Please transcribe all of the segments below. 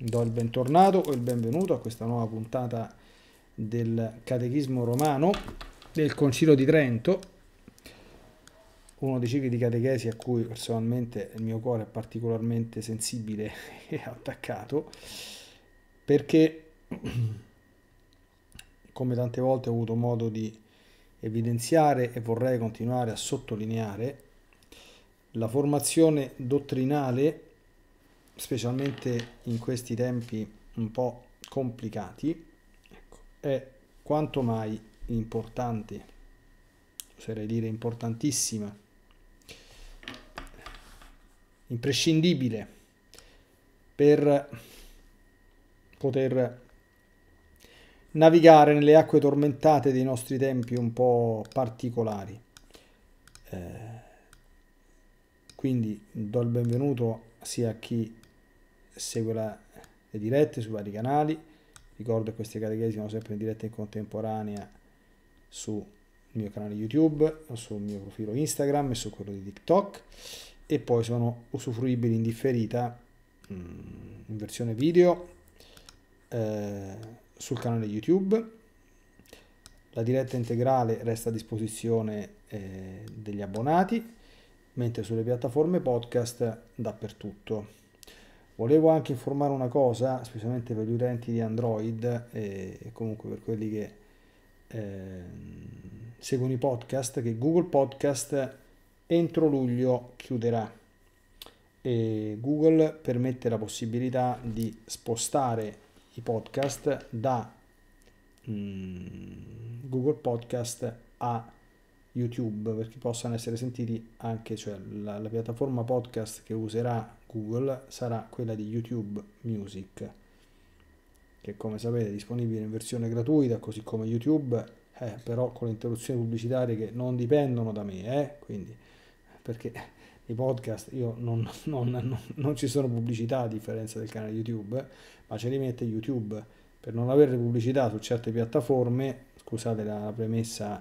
do il bentornato o il benvenuto a questa nuova puntata del Catechismo Romano del Concilio di Trento, uno dei cicli di catechesi a cui personalmente il mio cuore è particolarmente sensibile e attaccato, perché come tante volte ho avuto modo di evidenziare e vorrei continuare a sottolineare, la formazione dottrinale specialmente in questi tempi un po' complicati, ecco, è quanto mai importante, oserei dire importantissima, imprescindibile per poter navigare nelle acque tormentate dei nostri tempi un po' particolari. Eh, quindi do il benvenuto sia a chi segue le dirette su vari canali. Ricordo che queste catechesi sono sempre in diretta in contemporanea sul mio canale YouTube, sul mio profilo Instagram e su quello di TikTok e poi sono usufruibili in differita mm, in versione video eh, sul canale YouTube. La diretta integrale resta a disposizione eh, degli abbonati, mentre sulle piattaforme podcast dappertutto. Volevo anche informare una cosa, specialmente per gli utenti di Android e comunque per quelli che eh, seguono i podcast, che Google Podcast entro luglio chiuderà. E Google permette la possibilità di spostare i podcast da mm, Google Podcast a YouTube perché possano essere sentiti anche, cioè la, la, piattaforma podcast che userà Google sarà quella di YouTube Music, che come sapete è disponibile in versione gratuita, così come YouTube, eh, però con le interruzioni pubblicitarie che non dipendono da me, eh, quindi perché i podcast io non, non, non, non ci sono pubblicità a differenza del canale YouTube, ma ce li mette YouTube. Per non avere pubblicità su certe piattaforme, scusate la, la premessa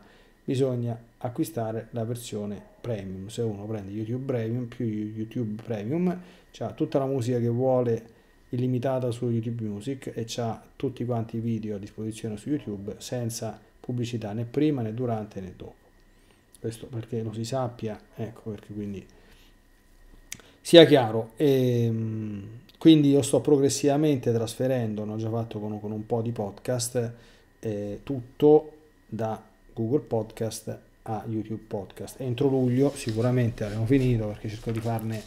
bisogna acquistare la versione premium se uno prende youtube premium più youtube premium c'ha tutta la musica che vuole illimitata su youtube music e c'ha tutti quanti i video a disposizione su youtube senza pubblicità né prima né durante né dopo questo perché lo si sappia ecco perché quindi sia chiaro ehm, quindi io sto progressivamente trasferendo, l'ho già fatto con, con un po' di podcast, eh, tutto da Google Podcast a YouTube Podcast. Entro luglio sicuramente avremo finito perché cerco di farne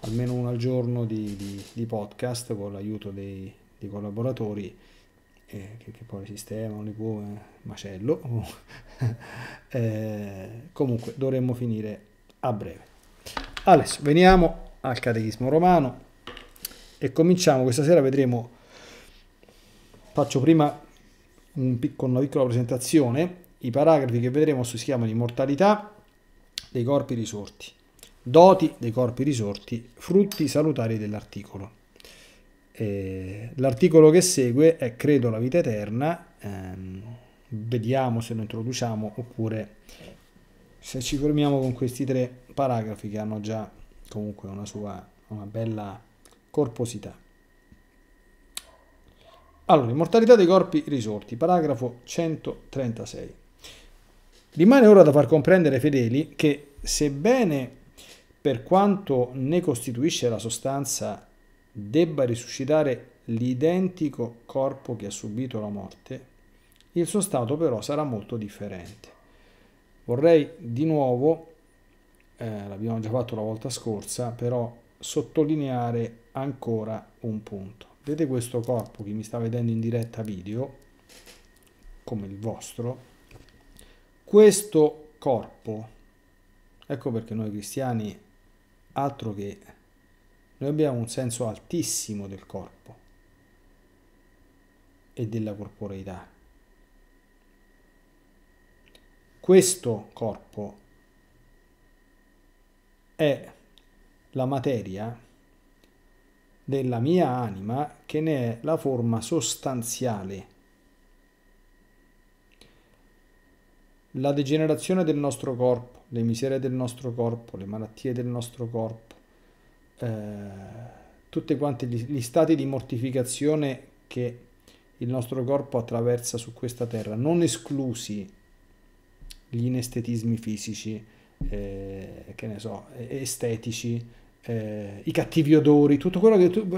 almeno uno al giorno di, di, di podcast con l'aiuto dei, dei collaboratori eh, che, che, poi sistemano, li come eh, macello. eh, comunque dovremmo finire a breve. Adesso veniamo al catechismo romano e cominciamo. Questa sera vedremo, faccio prima un piccolo, una piccola presentazione i paragrafi che vedremo si chiamano immortalità dei corpi risorti, doti dei corpi risorti, frutti salutari dell'articolo. l'articolo che segue è Credo la vita eterna, ehm, vediamo se lo introduciamo oppure se ci fermiamo con questi tre paragrafi che hanno già comunque una sua una bella corposità. Allora, immortalità dei corpi risorti, paragrafo 136. Rimane ora da far comprendere ai fedeli che, sebbene per quanto ne costituisce la sostanza debba risuscitare l'identico corpo che ha subito la morte, il suo stato però sarà molto differente. Vorrei di nuovo, eh, l'abbiamo già fatto la volta scorsa, però sottolineare ancora un punto. Vedete questo corpo chi mi sta vedendo in diretta video, come il vostro, questo corpo. Ecco perché noi cristiani, altro che, noi abbiamo un senso altissimo del corpo e della corporeità. Questo corpo è la materia della mia anima che ne è la forma sostanziale la degenerazione del nostro corpo, le miserie del nostro corpo, le malattie del nostro corpo, eh, tutti quanti gli, gli stati di mortificazione che il nostro corpo attraversa su questa terra, non esclusi gli inestetismi fisici, eh, che ne so, estetici, eh, i cattivi odori, tutto quello che tu,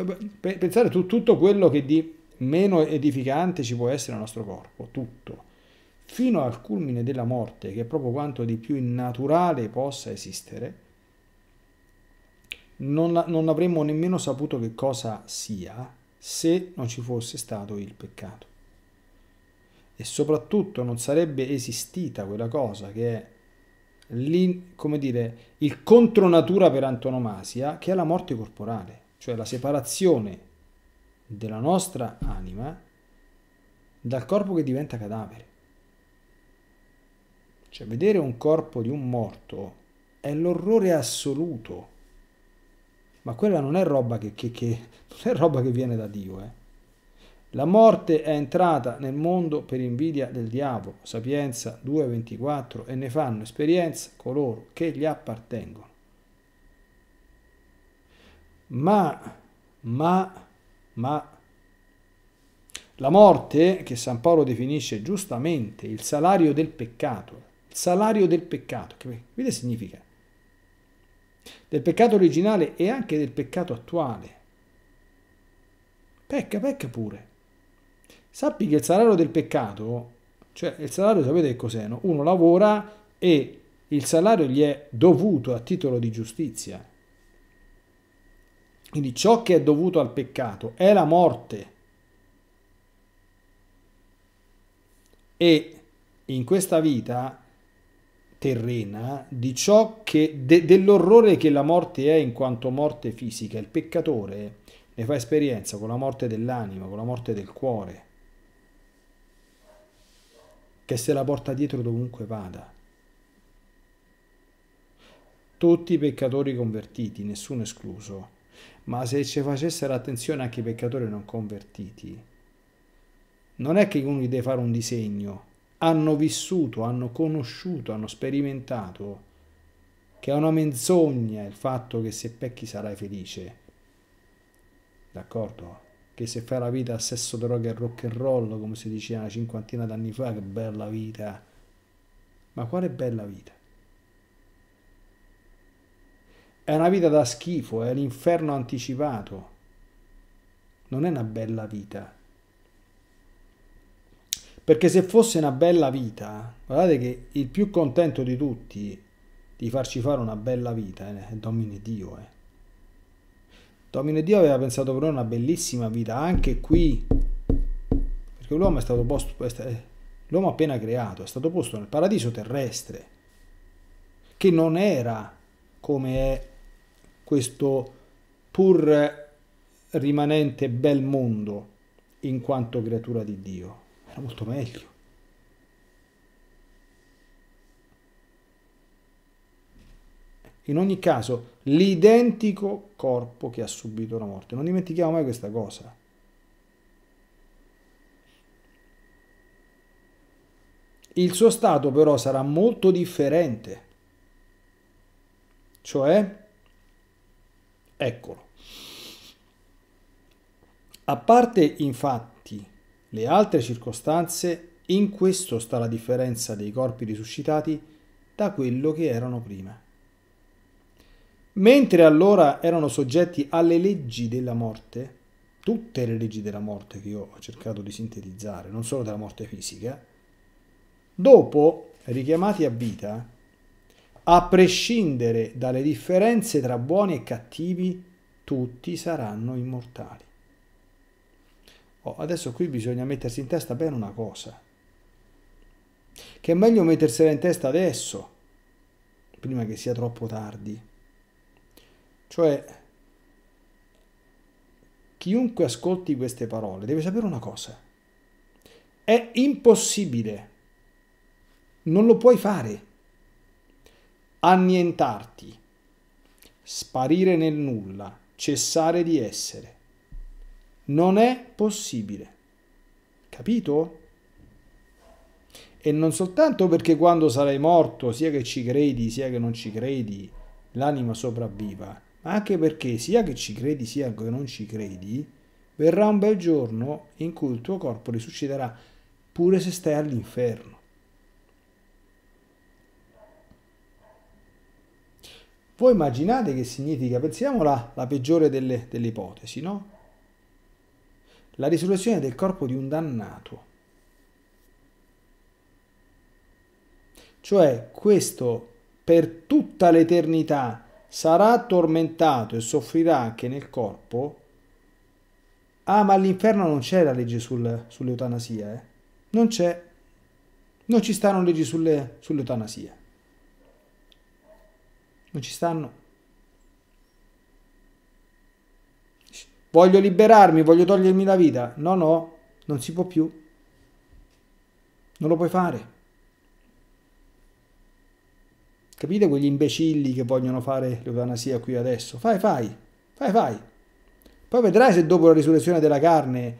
pensate tu, tutto quello che di meno edificante ci può essere nel nostro corpo, tutto fino al culmine della morte, che è proprio quanto di più innaturale possa esistere, non, non avremmo nemmeno saputo che cosa sia se non ci fosse stato il peccato. E soprattutto non sarebbe esistita quella cosa che è come dire, il contronatura per antonomasia, che è la morte corporale, cioè la separazione della nostra anima dal corpo che diventa cadavere. Cioè, vedere un corpo di un morto è l'orrore assoluto. Ma quella non è roba che, che, che, non è roba che viene da Dio. Eh. La morte è entrata nel mondo per invidia del diavolo, Sapienza 2.24, e ne fanno esperienza coloro che gli appartengono. Ma, ma, ma, la morte, che San Paolo definisce giustamente il salario del peccato, salario del peccato. Capite significa? Del peccato originale e anche del peccato attuale. Pecca, pecca pure. Sappi che il salario del peccato, cioè il salario sapete che cos'è, no? Uno lavora e il salario gli è dovuto a titolo di giustizia. Quindi ciò che è dovuto al peccato è la morte. E in questa vita terrena di ciò che de, dell'orrore che la morte è in quanto morte fisica. Il peccatore ne fa esperienza con la morte dell'anima, con la morte del cuore, che se la porta dietro dovunque vada. Tutti i peccatori convertiti, nessuno escluso. Ma se ci facessero attenzione anche i peccatori non convertiti, non è che uno gli deve fare un disegno hanno vissuto, hanno conosciuto, hanno sperimentato che è una menzogna il fatto che se pecchi sarai felice. D'accordo? Che se fai la vita a sesso, droga e rock and roll, come si diceva una cinquantina d'anni fa, che bella vita. Ma quale bella vita? È una vita da schifo, è l'inferno anticipato. Non è una bella vita. Perché se fosse una bella vita, guardate che il più contento di tutti di farci fare una bella vita eh, è Domine Dio. Eh. Domine Dio aveva pensato per noi una bellissima vita, anche qui, perché l'uomo è stato posto, eh, l'uomo appena creato è stato posto nel paradiso terrestre, che non era come è questo pur rimanente bel mondo in quanto creatura di Dio era molto meglio. In ogni caso, l'identico corpo che ha subito la morte. Non dimentichiamo mai questa cosa. Il suo stato però sarà molto differente. Cioè, eccolo. A parte infatti le altre circostanze, in questo sta la differenza dei corpi risuscitati da quello che erano prima. Mentre allora erano soggetti alle leggi della morte, tutte le leggi della morte che io ho cercato di sintetizzare, non solo della morte fisica, dopo richiamati a vita, a prescindere dalle differenze tra buoni e cattivi, tutti saranno immortali. Oh, adesso qui bisogna mettersi in testa bene una cosa, che è meglio mettersela in testa adesso, prima che sia troppo tardi. Cioè, chiunque ascolti queste parole deve sapere una cosa, è impossibile, non lo puoi fare, annientarti, sparire nel nulla, cessare di essere non è possibile. Capito? E non soltanto perché quando sarai morto, sia che ci credi, sia che non ci credi, l'anima sopravviva, ma anche perché sia che ci credi, sia che non ci credi, verrà un bel giorno in cui il tuo corpo risusciterà, pure se stai all'inferno. Voi immaginate che significa, pensiamo la, la peggiore delle, delle ipotesi, no? la risurrezione del corpo di un dannato. Cioè questo per tutta l'eternità sarà tormentato e soffrirà anche nel corpo. Ah, ma all'inferno non c'è la legge sul, sull'eutanasia, eh? Non c'è. Non ci stanno leggi sulle, sull'eutanasia. Non ci stanno. Voglio liberarmi, voglio togliermi la vita. No, no, non si può più. Non lo puoi fare. Capite quegli imbecilli che vogliono fare l'eutanasia qui adesso? Fai, fai, fai, fai. Poi vedrai se dopo la risurrezione della carne,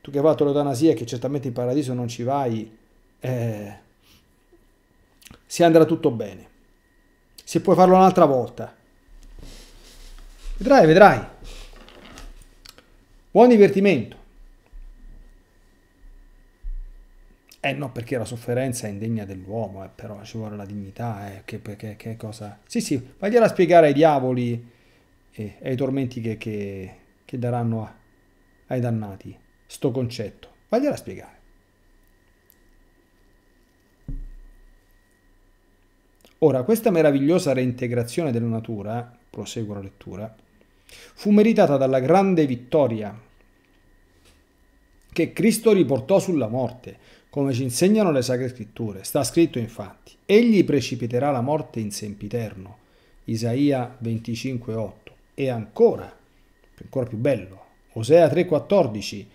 tu che hai fatto l'eutanasia, che certamente in paradiso non ci vai, eh, si andrà tutto bene. Se puoi farlo un'altra volta. Vedrai, vedrai. Buon divertimento. Eh no, perché la sofferenza è indegna dell'uomo, eh, però ci vuole la dignità, eh, che, che, che, cosa... Sì, sì, vagliela a spiegare ai diavoli e ai tormenti che, che daranno a, ai dannati sto concetto. Vagliela a spiegare. Ora, questa meravigliosa reintegrazione della natura, proseguo la lettura, Fu meritata dalla grande vittoria che Cristo riportò sulla morte, come ci insegnano le Sacre Scritture. Sta scritto infatti, egli precipiterà la morte in sempiterno, Isaia 25,8. E ancora, ancora più bello, Osea 3,14,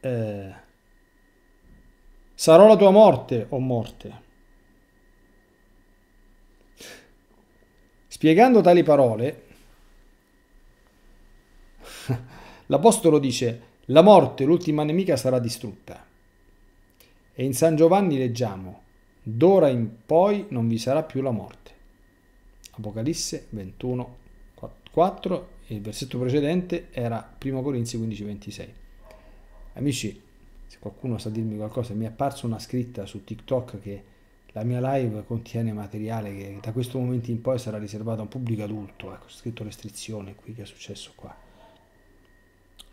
eh, sarò la tua morte, o morte. Spiegando tali parole, L'Apostolo dice, la morte, l'ultima nemica, sarà distrutta. E in San Giovanni leggiamo, d'ora in poi non vi sarà più la morte. Apocalisse 21, 4, il versetto precedente era 1 Corinzi 15, 26. Amici, se qualcuno sa dirmi qualcosa, mi è apparsa una scritta su TikTok che la mia live contiene materiale che da questo momento in poi sarà riservato a un pubblico adulto. Ecco, scritto restrizione qui che è successo qua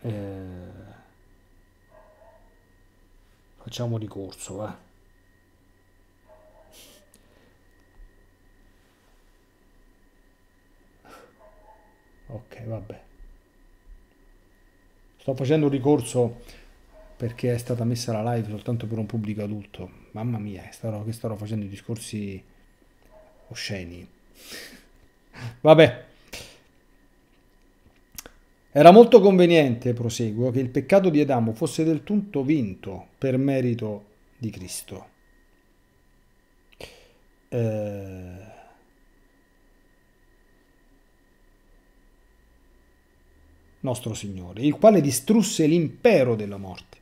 eh, facciamo ricorso va ok vabbè sto facendo ricorso perché è stata messa la live soltanto per un pubblico adulto mamma mia starò, che starò facendo discorsi osceni vabbè era molto conveniente, proseguo, che il peccato di Adamo fosse del tutto vinto per merito di Cristo. Eh... Nostro Signore, il quale distrusse l'impero della morte.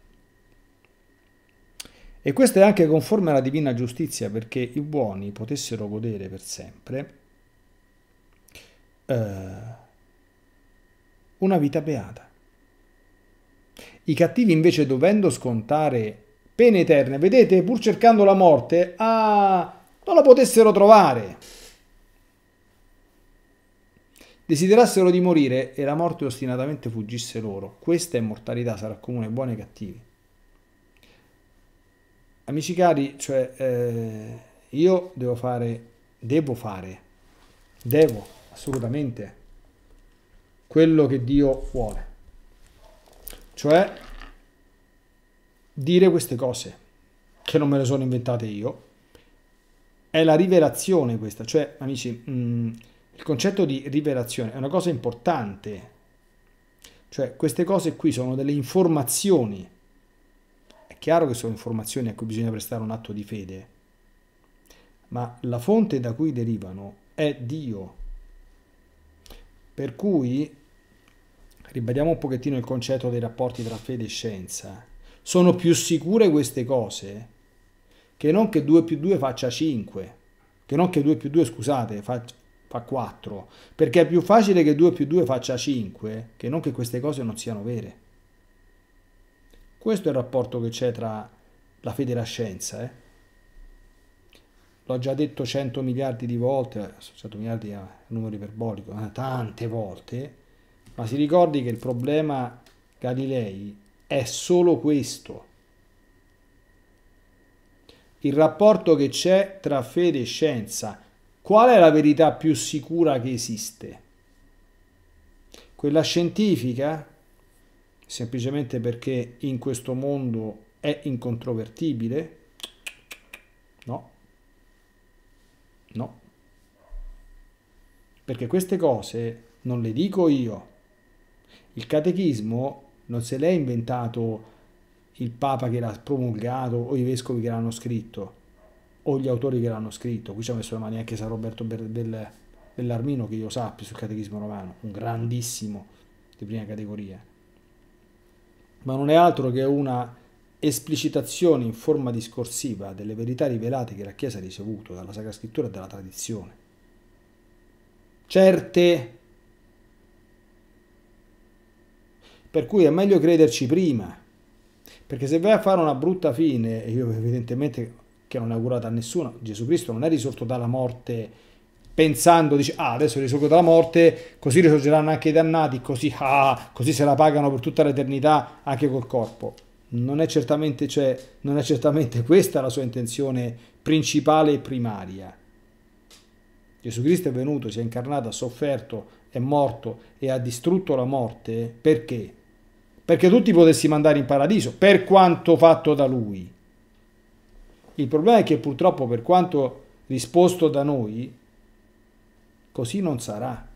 E questo è anche conforme alla divina giustizia perché i buoni potessero godere per sempre. Eh una vita beata. I cattivi invece dovendo scontare pene eterne, vedete, pur cercando la morte, ah, non la potessero trovare. Desiderassero di morire e la morte ostinatamente fuggisse loro. Questa immortalità sarà comune buoni e cattivi. Amici cari, cioè, eh, io devo fare, devo fare, devo assolutamente quello che Dio vuole. Cioè dire queste cose, che non me le sono inventate io, è la rivelazione questa, cioè amici, mh, mm, il concetto di rivelazione è una cosa importante, cioè queste cose qui sono delle informazioni, è chiaro che sono informazioni a cui bisogna prestare un atto di fede, ma la fonte da cui derivano è Dio, per cui ribadiamo un pochettino il concetto dei rapporti tra fede e scienza, sono più sicure queste cose che non che 2 più 2 faccia 5, che non che 2 più 2 scusate fa, fa 4, perché è più facile che 2 più 2 faccia 5 che non che queste cose non siano vere. Questo è il rapporto che c'è tra la fede e la scienza. Eh? L'ho già detto 100 miliardi di volte, 100 miliardi è un numero iperbolico, eh, tante volte, ma si ricordi che il problema Galilei è solo questo. Il rapporto che c'è tra fede e scienza. Qual è la verità più sicura che esiste? Quella scientifica? Semplicemente perché in questo mondo è incontrovertibile? No. No. Perché queste cose non le dico io, il catechismo non se l'è inventato il Papa che l'ha promulgato o i vescovi che l'hanno scritto o gli autori che l'hanno scritto. Qui ci ha messo le mani anche San Roberto Bellarmino che io sappia, sul catechismo romano, un grandissimo di prima categoria. Ma non è altro che una esplicitazione in forma discorsiva delle verità rivelate che la Chiesa ha ricevuto dalla Sacra Scrittura e dalla tradizione. Certe Per cui è meglio crederci prima, perché se vai a fare una brutta fine, io evidentemente che non è augurata a nessuno, Gesù Cristo non è risorto dalla morte pensando, dice, ah adesso risorgo dalla morte, così risorgeranno anche i dannati, così, ah, così se la pagano per tutta l'eternità anche col corpo. Non è, cioè, non è certamente questa la sua intenzione principale e primaria. Gesù Cristo è venuto, si è incarnato, ha sofferto, è morto e ha distrutto la morte perché? perché tutti potessimo andare in paradiso per quanto fatto da lui. Il problema è che purtroppo per quanto risposto da noi, così non sarà,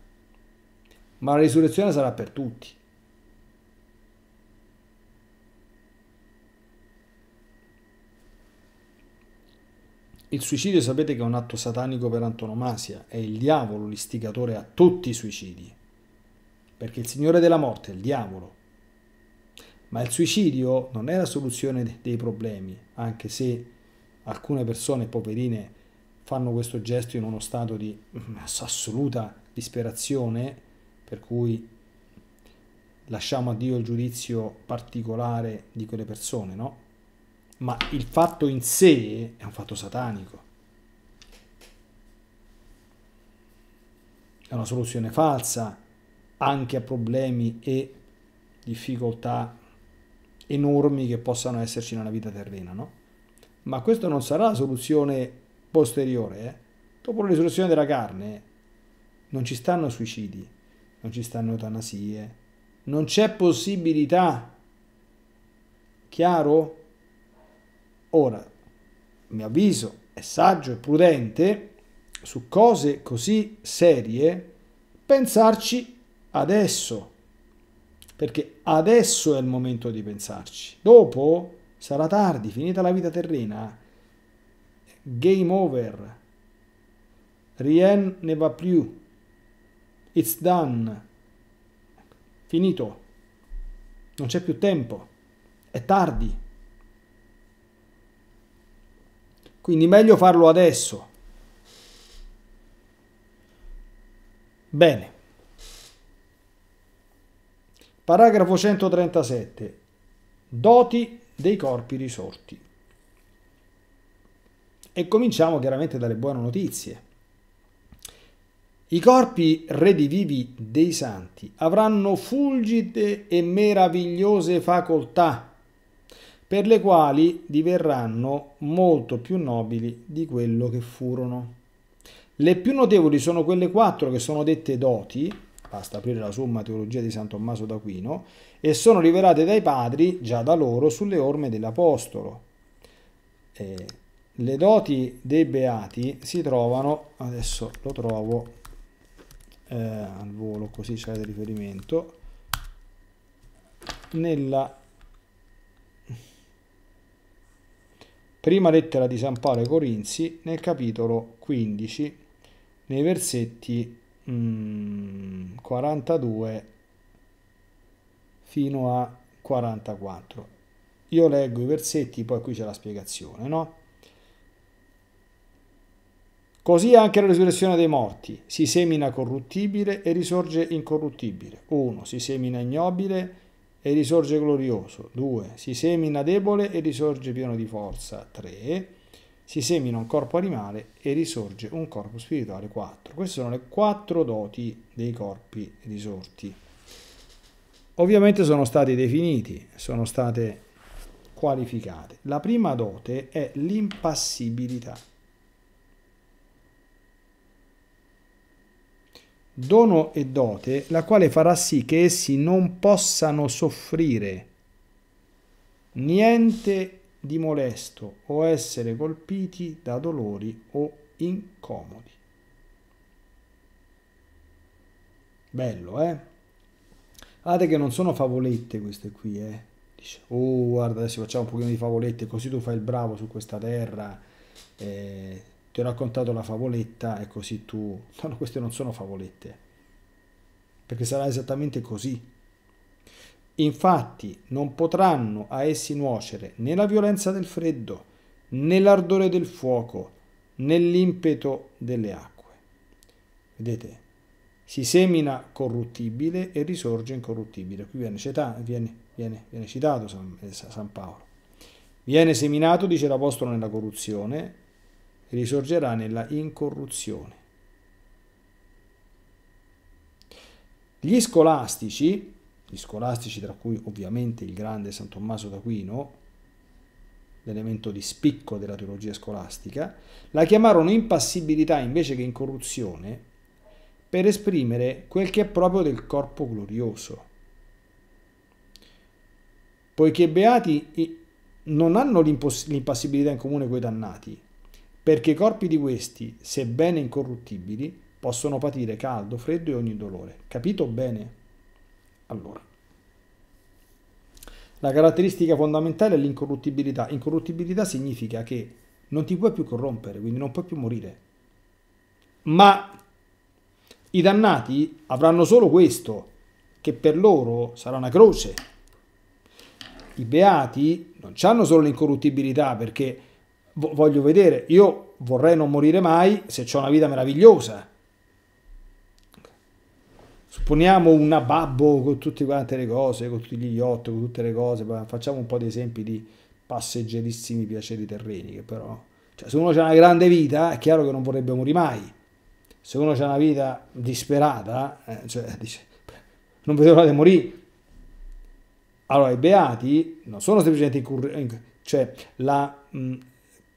ma la risurrezione sarà per tutti. Il suicidio sapete che è un atto satanico per antonomasia, è il diavolo l'istigatore a tutti i suicidi, perché il Signore della morte, è il diavolo, ma il suicidio non è la soluzione dei problemi, anche se alcune persone poverine fanno questo gesto in uno stato di mm, assoluta disperazione, per cui lasciamo a Dio il giudizio particolare di quelle persone, no? Ma il fatto in sé è un fatto satanico. È una soluzione falsa anche a problemi e difficoltà enormi che possano esserci nella vita terrena, no? Ma questa non sarà la soluzione posteriore, eh? Dopo la risoluzione della carne non ci stanno suicidi, non ci stanno eutanasie, non c'è possibilità. Chiaro? Ora, mi avviso, è saggio e prudente su cose così serie pensarci adesso perché adesso è il momento di pensarci. Dopo sarà tardi, finita la vita terrena, game over, rien ne va più, it's done, finito, non c'è più tempo, è tardi. Quindi meglio farlo adesso. Bene. Paragrafo 137. Doti dei corpi risorti. E cominciamo chiaramente dalle buone notizie. I corpi redivivi dei santi avranno fulgide e meravigliose facoltà, per le quali diverranno molto più nobili di quello che furono. Le più notevoli sono quelle quattro che sono dette doti, basta aprire la somma Teologia di San Tommaso d'Aquino, e sono rivelate dai padri, già da loro, sulle orme dell'Apostolo. Eh, le doti dei beati si trovano, adesso lo trovo eh, al volo così c'è il riferimento, nella prima lettera di San Paolo ai Corinzi nel capitolo 15, nei versetti 42 mm. fino a 44. Io leggo i versetti, poi qui c'è la spiegazione, no? Così anche la risurrezione dei morti si semina corruttibile e risorge incorruttibile. 1. Si semina ignobile e risorge glorioso. 2. Si semina debole e risorge pieno di forza. 3 si semina un corpo animale e risorge un corpo spirituale 4. Queste sono le quattro doti dei corpi risorti. Ovviamente sono stati definiti, sono state qualificate. La prima dote è l'impassibilità. Dono e dote, la quale farà sì che essi non possano soffrire niente di molesto o essere colpiti da dolori o incomodi. Bello, eh? Guardate che non sono favolette queste qui, eh? Dice, oh guarda adesso facciamo un pochino di favolette così tu fai il bravo su questa terra, eh, ti ho raccontato la favoletta e così tu... No, queste non sono favolette, perché sarà esattamente così Infatti non potranno a essi nuocere né la violenza del freddo, né l'ardore del fuoco, né l'impeto delle acque. Vedete? Si semina corruttibile e risorge incorruttibile. Qui viene, citato, viene, viene, viene citato San, eh, San Paolo. Viene seminato, dice l'Apostolo, nella corruzione, e risorgerà nella incorruzione. Gli scolastici gli scolastici, tra cui ovviamente il grande San Tommaso d'Aquino, l'elemento di spicco della teologia scolastica, la chiamarono impassibilità invece che incorruzione per esprimere quel che è proprio del corpo glorioso. Poiché i beati non hanno l'impassibilità in comune con i dannati, perché i corpi di questi, sebbene incorruttibili, possono patire caldo, freddo e ogni dolore. Capito bene? all'ora. La caratteristica fondamentale è l'incorruttibilità. Incorruttibilità significa che non ti puoi più corrompere, quindi non puoi più morire. Ma i dannati avranno solo questo, che per loro sarà una croce. I beati non hanno solo l'incorruttibilità perché voglio vedere, io vorrei non morire mai se ho una vita meravigliosa supponiamo un babbo con tutte quante le cose, con tutti gli yacht, con tutte le cose, facciamo un po' di esempi di passeggerissimi piaceri terreni, che però, cioè, se uno ha una grande vita è chiaro che non vorrebbe morire mai, se uno ha una vita disperata, eh, cioè, dice, non vedo l'ora di morire, allora i beati non sono semplicemente incur- eh, cioè la, mh, mm,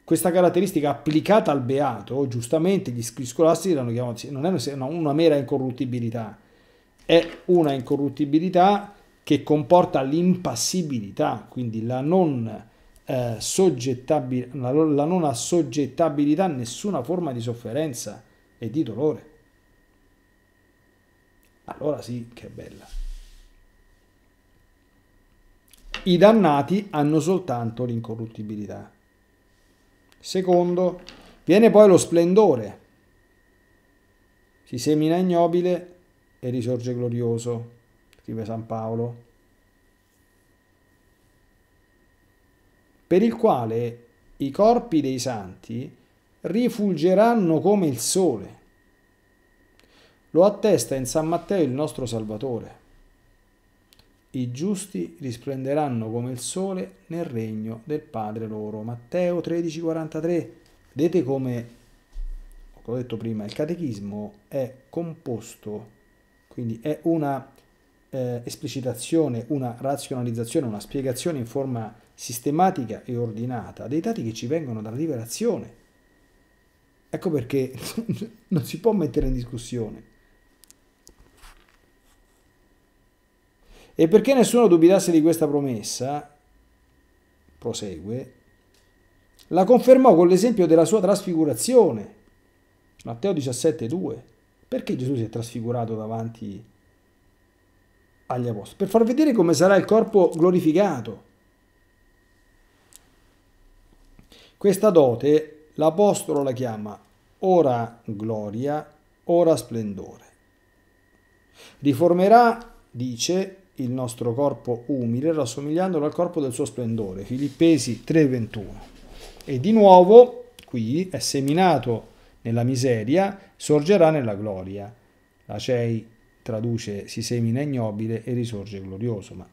questa caratteristica applicata al beato, giustamente gli scolastici l'hanno chiamata, non è una mera incorruttibilità, è una incorruttibilità che comporta l'impassibilità, quindi la non, eh, la, la non assoggettabilità a nessuna forma di sofferenza e di dolore. Allora sì che bella. I dannati hanno soltanto l'incorruttibilità. Secondo, viene poi lo splendore. Si semina ignobile e risorge glorioso, scrive San Paolo, per il quale i corpi dei santi rifulgeranno come il sole. Lo attesta in San Matteo il nostro Salvatore. I giusti risplenderanno come il sole nel regno del Padre loro. Matteo 13:43. Vedete come, come ho detto prima, il catechismo è composto quindi è una eh, esplicitazione, una razionalizzazione, una spiegazione in forma sistematica e ordinata dei dati che ci vengono dalla rivelazione. Ecco perché non si può mettere in discussione. E perché nessuno dubitasse di questa promessa, prosegue, la confermò con l'esempio della sua trasfigurazione. Matteo 17, 2. Perché Gesù si è trasfigurato davanti agli apostoli? Per far vedere come sarà il corpo glorificato. Questa dote l'apostolo la chiama ora gloria, ora splendore. Riformerà, dice, il nostro corpo umile rassomigliandolo al corpo del suo splendore. Filippesi 3:21. E di nuovo qui è seminato nella miseria, sorgerà nella gloria. La CEI traduce si semina ignobile e risorge glorioso, ma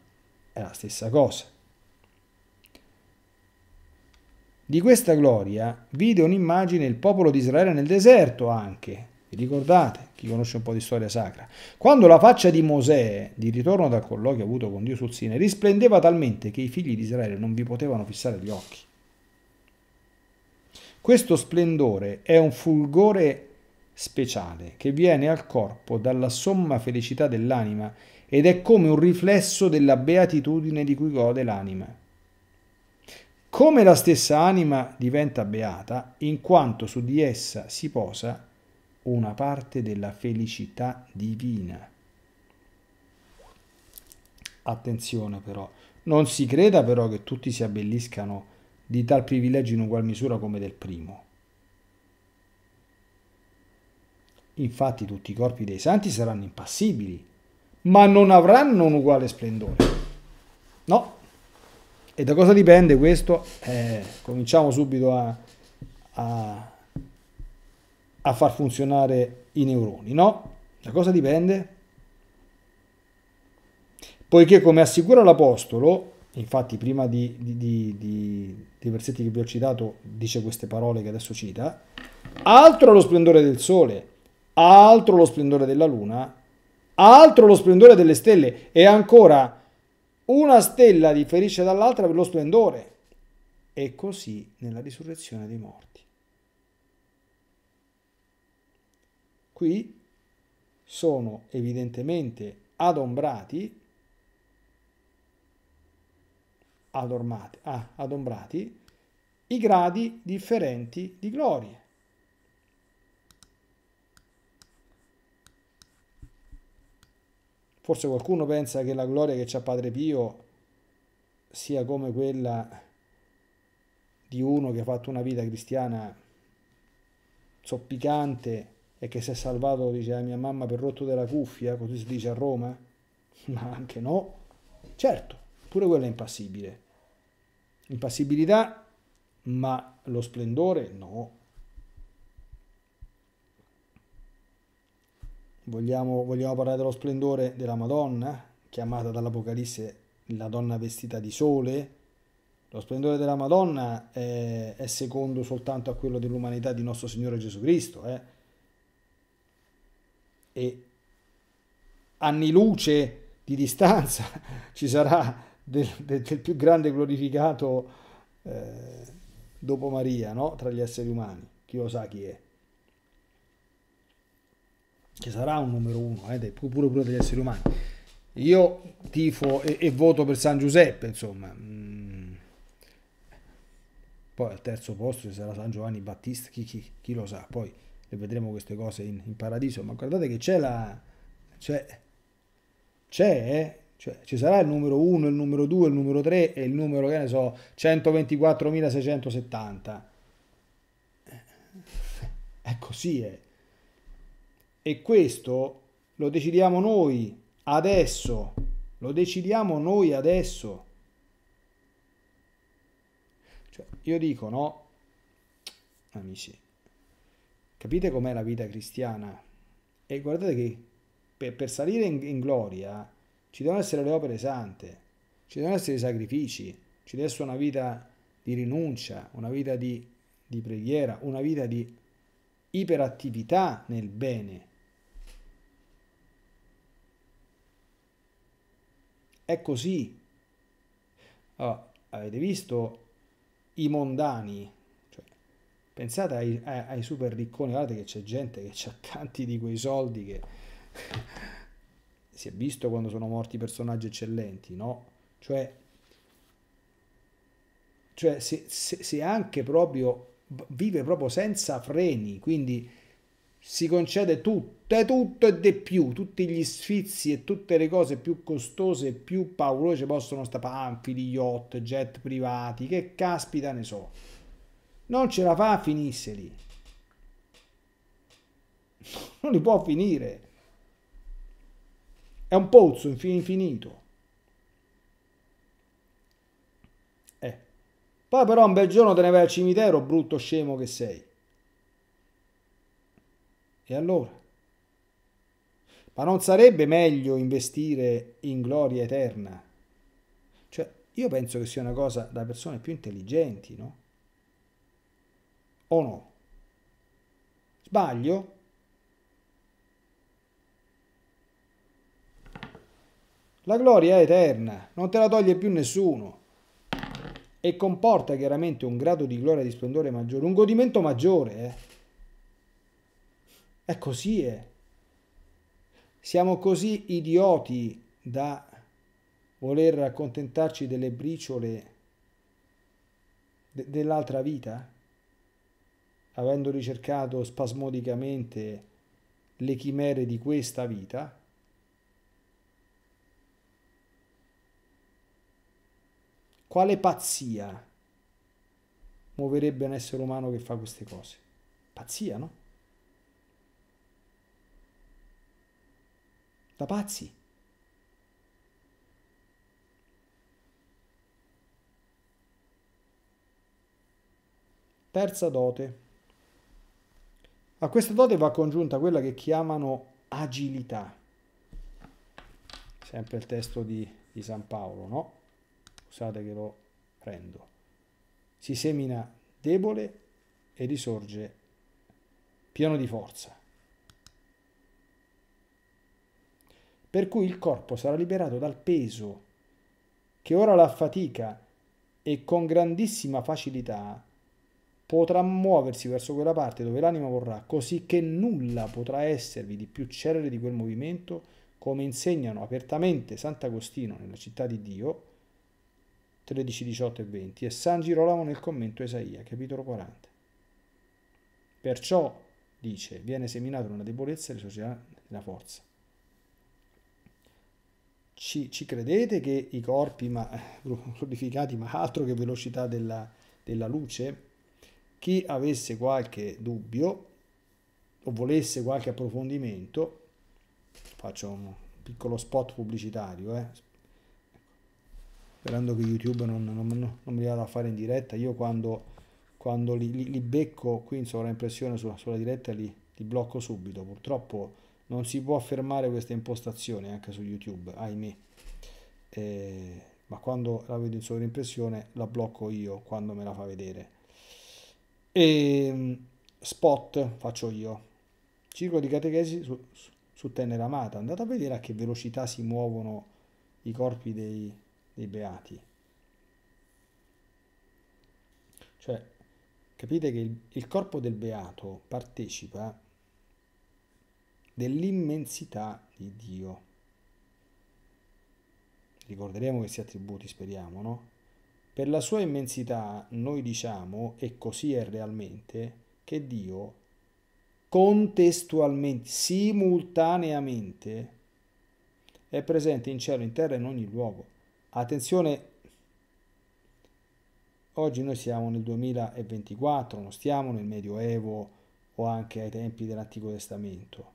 è la stessa cosa. Di questa gloria vide un'immagine il popolo di Israele nel deserto anche. Vi ricordate, chi conosce un po' di storia sacra, quando la faccia di Mosè, di ritorno dal colloquio avuto con Dio sul Sine, risplendeva talmente che i figli di Israele non vi potevano fissare gli occhi. Questo splendore è un fulgore speciale che viene al corpo dalla somma felicità dell'anima ed è come un riflesso della beatitudine di cui gode l'anima. Come la stessa anima diventa beata in quanto su di essa si posa una parte della felicità divina. Attenzione però, non si creda però che tutti si abbelliscano di tal privilegio in ugual misura come del primo. Infatti tutti i corpi dei santi saranno impassibili, ma non avranno un uguale splendore. No. E da cosa dipende questo? Eh, cominciamo subito a, a, a far funzionare i neuroni, no? Da cosa dipende? Poiché come assicura l'Apostolo, infatti prima di, di, di, di dei versetti che vi ho citato dice queste parole che adesso cita, altro lo splendore del sole, altro lo splendore della luna, altro lo splendore delle stelle e ancora una stella differisce dall'altra per lo splendore. E così nella risurrezione dei morti. Qui sono evidentemente adombrati adormati, ah, adombrati i gradi differenti di gloria. Forse qualcuno pensa che la gloria che c'ha Padre Pio sia come quella di uno che ha fatto una vita cristiana zoppicante e che si è salvato, dice a ah, mia mamma, per rotto della cuffia, così si dice a Roma? Ma anche no. Certo, pure quello è impassibile. Impassibilità, ma lo splendore no. Vogliamo, vogliamo parlare dello splendore della Madonna, chiamata dall'Apocalisse la donna vestita di sole? Lo splendore della Madonna è, è secondo soltanto a quello dell'umanità di nostro Signore Gesù Cristo. Eh? E anni luce di distanza ci sarà del, del, del più grande glorificato eh, dopo Maria, no? tra gli esseri umani, chi lo sa chi è. Che sarà un numero uno, eh, pure, pure degli esseri umani. Io tifo e, e voto per San Giuseppe, insomma. Mm. Poi al terzo posto ci sarà San Giovanni Battista, chi, chi, chi lo sa. Poi le vedremo queste cose in, in paradiso. Ma guardate che c'è la... c'è... c'è... Eh, cioè, ci sarà il numero 1, il numero 2, il numero 3 e il numero, che ne so, 124.670. Eh, è così, è. Eh. E questo lo decidiamo noi adesso, lo decidiamo noi adesso. Cioè, io dico, no, amici, capite com'è la vita cristiana? E guardate che per, per salire in, in gloria ci devono essere le opere sante, ci devono essere i sacrifici, ci deve essere una vita di rinuncia, una vita di, di preghiera, una vita di iperattività nel bene. È così. Allora, oh, avete visto i mondani? Cioè, pensate ai, ai, super ricconi, guardate che c'è gente che ha tanti di quei soldi che si è visto quando sono morti personaggi eccellenti, no? Cioè, cioè se, se, se anche proprio vive proprio senza freni, quindi si concede tutte, tutto e di più, tutti gli sfizi e tutte le cose più costose e più paurose possono stare panfili, yacht, jet privati, che caspita ne so. Non ce la fa a finirseli. Non li può finire. È un pozzo infinito. Eh. Poi però un bel giorno te ne vai al cimitero, brutto scemo che sei. E allora? Ma non sarebbe meglio investire in gloria eterna? Cioè, io penso che sia una cosa da persone più intelligenti, no? O no? Sbaglio? La gloria è eterna, non te la toglie più nessuno e comporta chiaramente un grado di gloria e di splendore maggiore, un godimento maggiore. Eh. È così, eh. Siamo così idioti da voler accontentarci delle briciole de- dell'altra vita, avendo ricercato spasmodicamente le chimere di questa vita Quale pazzia muoverebbe un essere umano che fa queste cose? Pazzia, no? Da pazzi. Terza dote. A questa dote va congiunta quella che chiamano agilità. Sempre il testo di, di San Paolo, no? Scusate che lo prendo. Si semina debole e risorge pieno di forza. Per cui il corpo sarà liberato dal peso che ora la fatica e con grandissima facilità potrà muoversi verso quella parte dove l'anima vorrà, così che nulla potrà esservi di più celere di quel movimento, come insegnano apertamente Sant'Agostino nella città di Dio, 13, 18 e 20, e San Girolamo nel commento Esaia, capitolo 40. Perciò, dice, viene seminata una debolezza e risorgerà la forza. Ci, ci, credete che i corpi ma, glorificati, ma altro che velocità della, della luce? Chi avesse qualche dubbio o volesse qualche approfondimento, faccio un, piccolo spot pubblicitario, eh? sperando che YouTube non, non, non, non mi vada a fare in diretta. Io quando, quando li, li, li, becco qui in sovraimpressione sulla, sulla diretta li, li, blocco subito. Purtroppo non si può fermare questa impostazione anche su YouTube, ahimè. Eh, ma quando la vedo in sovraimpressione la blocco io quando me la fa vedere. E, ehm, spot faccio io. Circo di catechesi su, su, su Tenera Amata. Andate a vedere a che velocità si muovono i corpi dei, dei beati. Cioè, capite che il, il corpo del beato partecipa dell'immensità di Dio. Ricorderemo questi attributi, speriamo, no? Per la sua immensità noi diciamo, e così è realmente, che Dio contestualmente, simultaneamente, è presente in cielo, in terra e in ogni luogo. Attenzione, oggi noi siamo nel 2024, non stiamo nel Medioevo o anche ai tempi dell'Antico Testamento.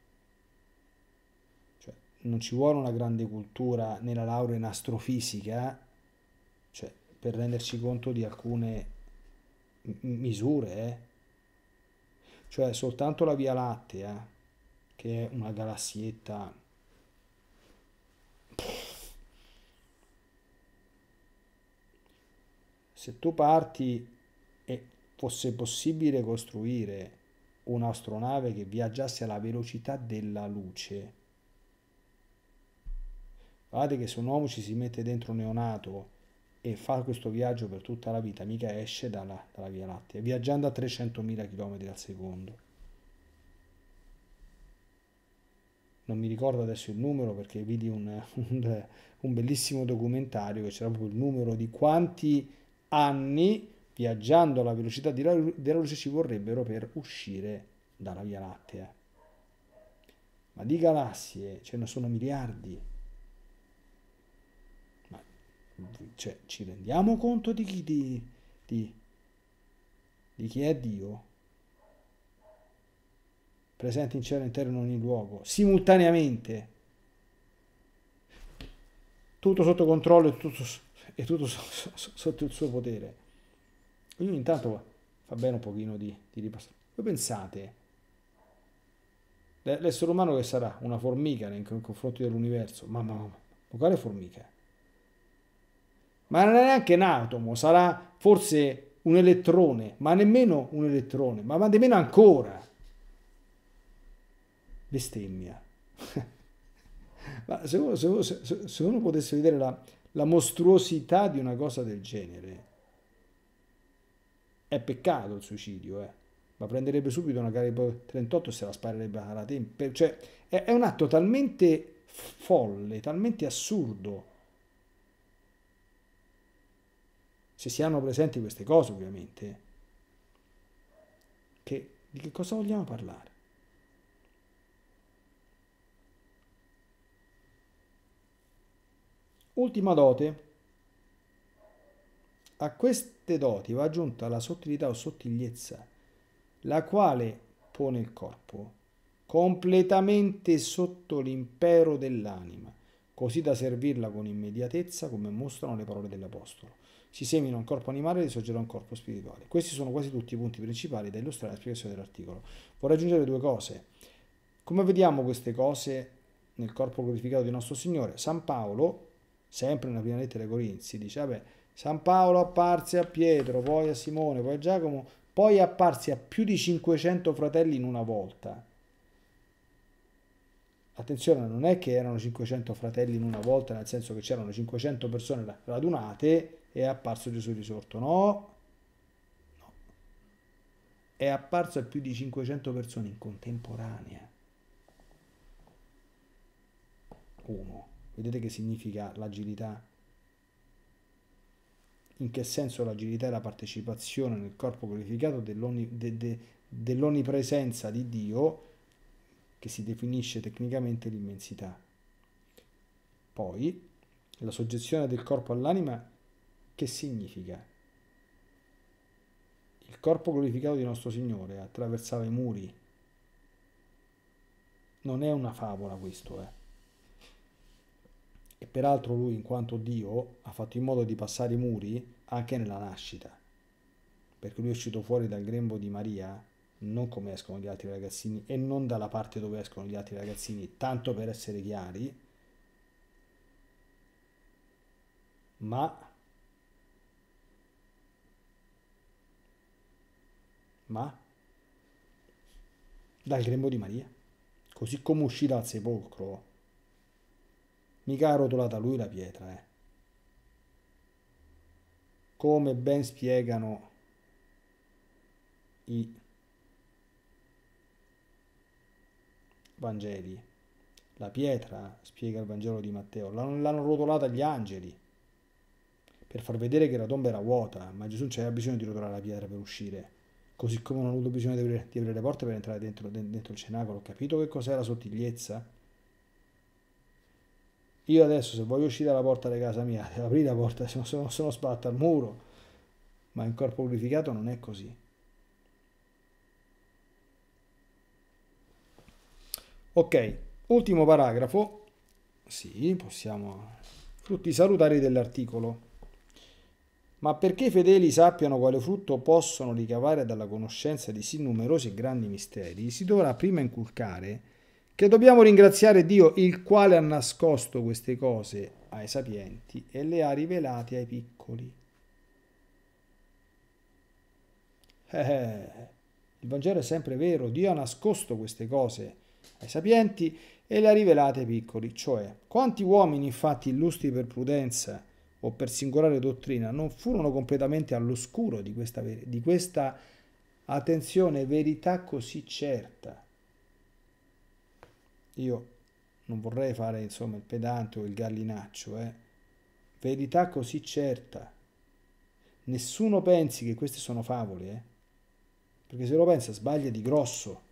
Cioè, non ci vuole una grande cultura nella laurea in astrofisica cioè, per renderci conto di alcune misure. Eh. Cioè, soltanto la Via Lattea, che è una galassietta... Pff se tu parti e fosse possibile costruire un'astronave che viaggiasse alla velocità della luce, guardate che se un uomo ci si mette dentro un neonato e fa questo viaggio per tutta la vita, mica esce dalla, dalla Via Lattea, viaggiando a 300.000 km al secondo. non mi ricordo adesso il numero perché vidi un, un, un bellissimo documentario che c'era proprio il numero di quanti anni viaggiando alla velocità della luce ci vorrebbero per uscire dalla Via Lattea. Ma di galassie ce ne sono miliardi. Ma cioè, ci rendiamo conto di chi, di, di, di chi è Dio? Presente in cielo intero in ogni luogo, simultaneamente. Tutto sotto controllo e tutto è tutto so, so, sotto il suo potere. Quindi intanto fa bene un pochino di, di ripassare. Voi pensate, l'essere umano che sarà una formica nei confronti dell'universo, mamma mia, ma quale formica? Ma non è neanche un atomo, sarà forse un elettrone, ma nemmeno un elettrone, ma, nemmeno ancora. Bestemmia. ma se uno, se, uno, se uno potesse vedere la, la mostruosità di una cosa del genere. È peccato il suicidio, eh. Ma prenderebbe subito una Calibre 38 e se la sparerebbe alla tempera. Cioè, è, è un atto talmente folle, talmente assurdo. Se si hanno presenti queste cose, ovviamente, che di che cosa vogliamo parlare? Ultima dote. A queste doti va aggiunta la sottilità o sottigliezza, la quale pone il corpo completamente sotto l'impero dell'anima, così da servirla con immediatezza come mostrano le parole dell'Apostolo. Si semina un corpo animale e risorgerà un corpo spirituale. Questi sono quasi tutti i punti principali da illustrare la spiegazione dell'articolo. Vorrei aggiungere due cose. Come vediamo queste cose nel corpo glorificato di nostro Signore? San Paolo sempre nella prima lettera ai Corinzi, dice, vabbè, San Paolo apparse a Pietro, poi a Simone, poi a Giacomo, poi apparse a più di 500 fratelli in una volta. Attenzione, non è che erano 500 fratelli in una volta, nel senso che c'erano 500 persone radunate e è apparso Gesù risorto, no? no. È apparso a più di 500 persone in contemporanea. Uno. Vedete che significa l'agilità? In che senso l'agilità è la partecipazione nel corpo glorificato dell'oni, de, de, dell'onipresenza di Dio che si definisce tecnicamente l'immensità. Poi la soggezione del corpo all'anima che significa? Il corpo glorificato di nostro Signore attraversava i muri. Non è una favola questo, eh. E peraltro lui, in quanto Dio, ha fatto in modo di passare i muri anche nella nascita. Perché lui è uscito fuori dal grembo di Maria non come escono gli altri ragazzini e non dalla parte dove escono gli altri ragazzini, tanto per essere chiari, ma, ma dal grembo di Maria. Così come uscì dal sepolcro Mica ha rotolata lui la pietra, eh. Come ben spiegano i Vangeli. La pietra, spiega il Vangelo di Matteo, l'hanno rotolata gli angeli per far vedere che la tomba era vuota, ma Gesù non c'era bisogno di rotolare la pietra per uscire, così come non ha avuto bisogno di aprire, di aprire le porte per entrare dentro, dentro il cenacolo. Capito che cos'è la sottigliezza? Io adesso se voglio uscire dalla porta di casa mia, devo aprire la porta, se non sono sbatto al muro. Ma in corpo purificato non è così. Ok, ultimo paragrafo. Sì, possiamo... Frutti salutari dell'articolo. Ma perché i fedeli sappiano quale frutto possono ricavare dalla conoscenza di sì numerosi e grandi misteri, si dovrà prima inculcare che dobbiamo ringraziare Dio, il quale ha nascosto queste cose ai sapienti e le ha rivelate ai piccoli. Eh, eh, il Vangelo è sempre vero, Dio ha nascosto queste cose ai sapienti e le ha rivelate ai piccoli, cioè quanti uomini infatti illustri per prudenza o per singolare dottrina non furono completamente all'oscuro di questa, di questa attenzione verità così certa io non vorrei fare insomma il pedante o il gallinaccio, eh. verità così certa. Nessuno pensi che queste sono favole, eh. perché se lo pensa sbaglia di grosso.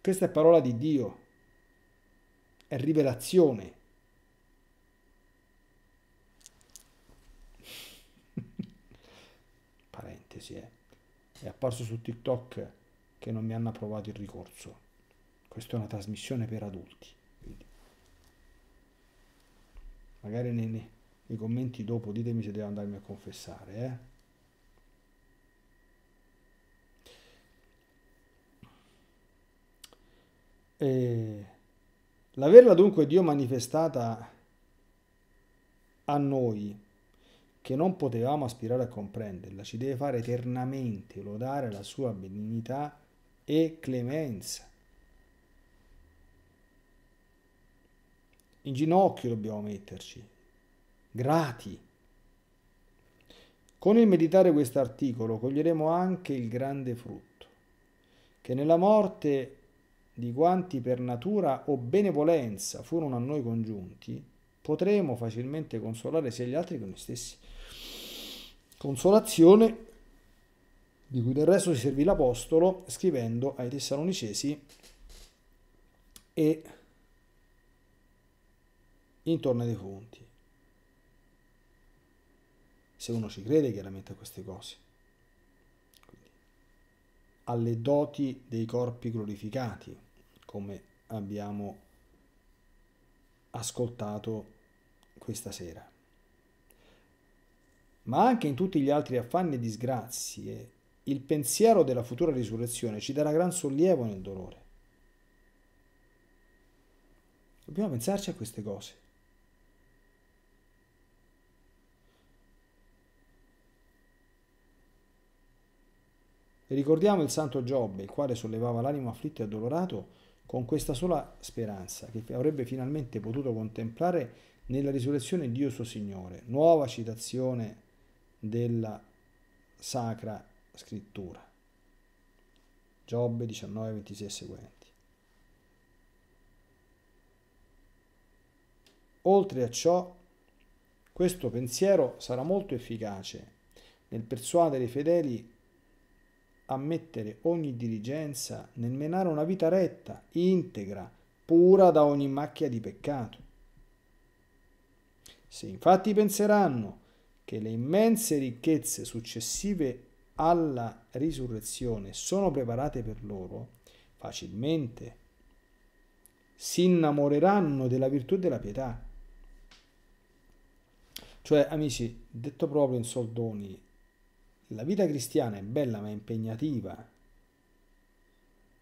Questa è parola di Dio, è rivelazione. Parentesi, eh è apparso su TikTok che non mi hanno approvato il ricorso. Questa è una trasmissione per adulti. Quindi. Magari nei, nei, commenti dopo ditemi se devo andarmi a confessare. Eh? E... L'averla dunque Dio manifestata a noi che non potevamo aspirare a comprenderla, ci deve fare eternamente lodare la sua benignità e clemenza. In ginocchio dobbiamo metterci, grati. Con il meditare questo articolo coglieremo anche il grande frutto, che nella morte di quanti per natura o benevolenza furono a noi congiunti, potremo facilmente consolare sia gli altri che noi stessi. Consolazione di cui del resto si servì l'Apostolo scrivendo ai Tessalonicesi e intorno ai defunti. Se uno ci crede chiaramente a queste cose, Quindi, alle doti dei corpi glorificati, come abbiamo ascoltato questa sera. Ma anche in tutti gli altri affanni e disgrazie, il pensiero della futura risurrezione ci darà gran sollievo nel dolore. Dobbiamo pensarci a queste cose. ricordiamo il santo Giobbe, il quale sollevava l'animo afflitto e addolorato con questa sola speranza che avrebbe finalmente potuto contemplare nella risurrezione Dio suo Signore, nuova citazione della Sacra Scrittura. Giobbe 19, 26 e seguenti. Oltre a ciò, questo pensiero sarà molto efficace nel persuadere i fedeli ammettere ogni diligenza nel menare una vita retta, integra, pura da ogni macchia di peccato. Se infatti penseranno che le immense ricchezze successive alla risurrezione sono preparate per loro, facilmente si innamoreranno della virtù e della pietà. Cioè, amici, detto proprio in soldoni, la vita cristiana è bella ma è impegnativa.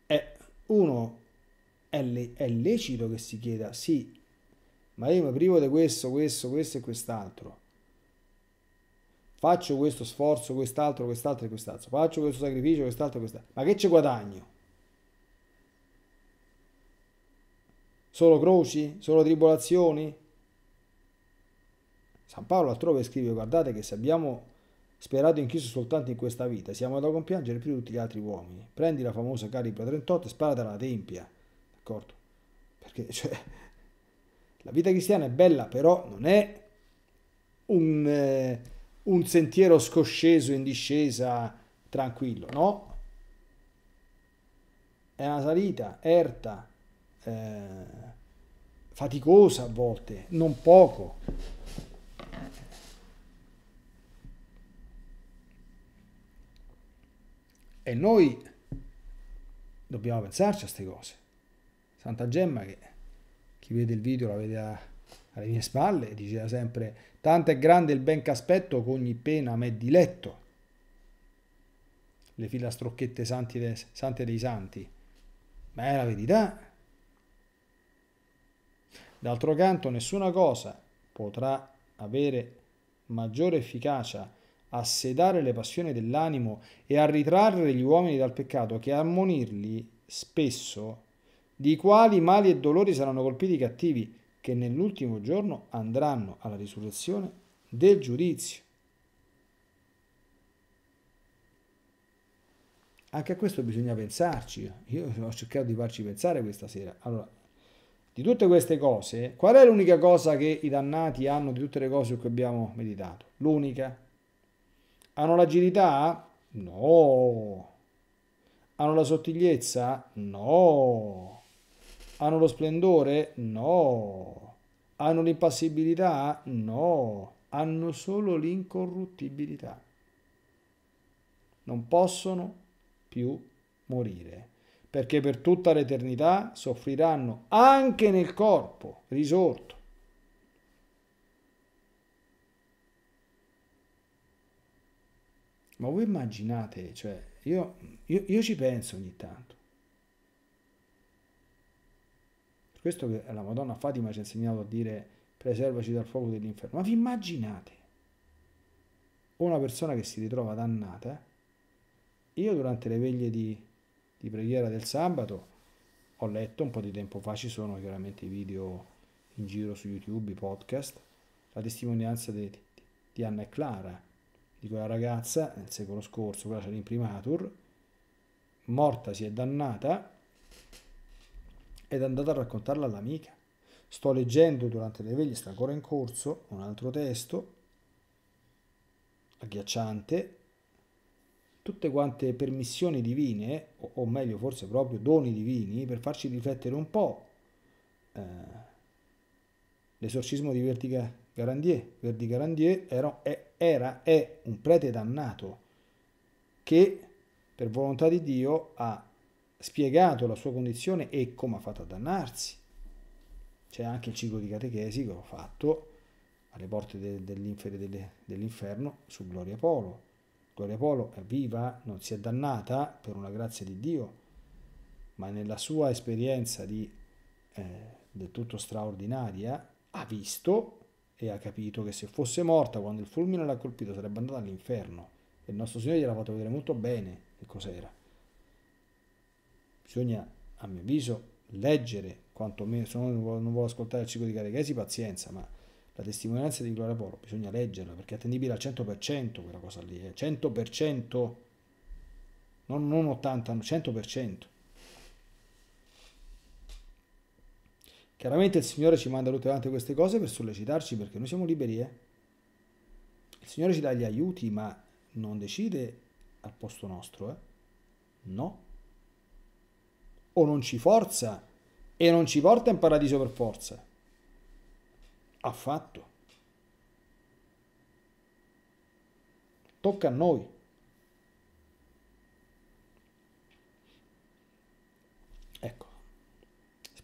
È uno è, le, è lecito che si chieda sì, ma io mi privo di questo, questo, questo e quest'altro. Faccio questo sforzo, quest'altro, quest'altro e quest'altro. Faccio questo sacrificio, quest'altro e quest'altro. Ma che ci guadagno? Solo croci? Solo tribolazioni? San Paolo altrove scrive, guardate che se abbiamo sperato in inchiuso soltanto in questa vita, siamo da compiangere più di tutti gli altri uomini. Prendi la famosa calibro 38 e sparatela alla tempia, d'accordo? Perché, cioè, la vita cristiana è bella, però non è un, eh, un sentiero scosceso in discesa tranquillo, no? È una salita erta, eh, faticosa a volte, non poco. E noi dobbiamo pensarci a queste cose. Santa Gemma che chi vede il video la vede a, alle mie spalle diceva sempre tanto è grande il ben che aspetto che ogni pena m'è diletto. Le filastrocchette santi de, sante dei santi. Ma è la verità. D'altro canto nessuna cosa potrà avere maggiore efficacia a sedare le passioni dell'animo e a ritrarre gli uomini dal peccato che a ammonirli spesso, di quali mali e dolori saranno colpiti i cattivi, che nell'ultimo giorno andranno alla risurrezione del giudizio. Anche a questo bisogna pensarci, io ho cercato di farci pensare questa sera. Allora, di tutte queste cose, qual è l'unica cosa che i dannati hanno di tutte le cose su cui abbiamo meditato? L'unica? Hanno l'agilità? No. Hanno la sottigliezza? No. Hanno lo splendore? No. Hanno l'impassibilità? No. Hanno solo l'incorruttibilità. Non possono più morire, perché per tutta l'eternità soffriranno anche nel corpo risorto Ma voi immaginate, cioè, io, io, io ci penso ogni tanto. Per questo che la Madonna Fatima ci ha insegnato a dire preservaci dal fuoco dell'inferno. Ma vi immaginate una persona che si ritrova dannata? Eh? Io durante le veglie di, di preghiera del sabato ho letto un po' di tempo fa, ci sono chiaramente i video in giro su YouTube, i podcast, la testimonianza di, di Anna e Clara di quella ragazza nel secolo scorso, quella c'era in primatur, morta si è dannata ed è andata a raccontarla all'amica. Sto leggendo durante le veglie, sta ancora in corso, un altro testo agghiacciante, tutte quante permissioni divine, o, o meglio forse proprio doni divini, per farci riflettere un po' eh, l'esorcismo di Vertica Garandier. Verdi Garandier era, era, è un prete dannato che per volontà di Dio ha spiegato la sua condizione e come ha fatto a dannarsi. C'è anche il ciclo di catechesi che ho fatto alle porte de, dell'infer, dell'inferno su Gloria Polo. Gloria Polo è viva, non si è dannata per una grazia di Dio, ma nella sua esperienza di, eh, del tutto straordinaria ha visto e ha capito che se fosse morta quando il fulmine l'ha colpito sarebbe andata all'inferno e il nostro Signore gliel'ha fatto vedere molto bene che cos'era. Bisogna, a mio avviso, leggere quanto meno, se non vuole, non vuole ascoltare il ciclo di Carichesi, pazienza, ma la testimonianza di Gloria Poro bisogna leggerla perché è attendibile al 100% quella cosa lì, eh? 100%, non, non 80, 100%. Chiaramente il Signore ci manda tutte quante queste cose per sollecitarci perché noi siamo liberi, eh? Il Signore ci dà gli aiuti, ma non decide al posto nostro, eh? No. O non ci forza e non ci porta in paradiso per forza. Affatto. Tocca a noi.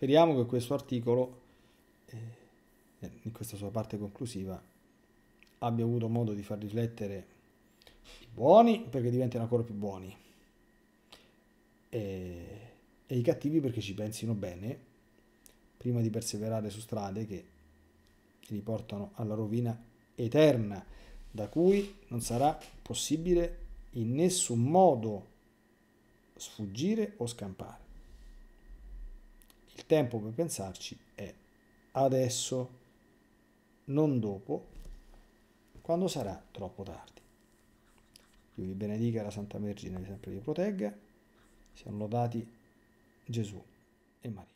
Speriamo che questo articolo, eh, in questa sua parte conclusiva, abbia avuto modo di far riflettere i buoni perché diventino ancora più buoni e, e i cattivi perché ci pensino bene prima di perseverare su strade che li portano alla rovina eterna da cui non sarà possibile in nessun modo sfuggire o scampare. Il tempo per pensarci è adesso, non dopo, quando sarà troppo tardi. Dio vi benedica la Santa Vergine, sempre vi protegga. Siano lodati Gesù e Maria.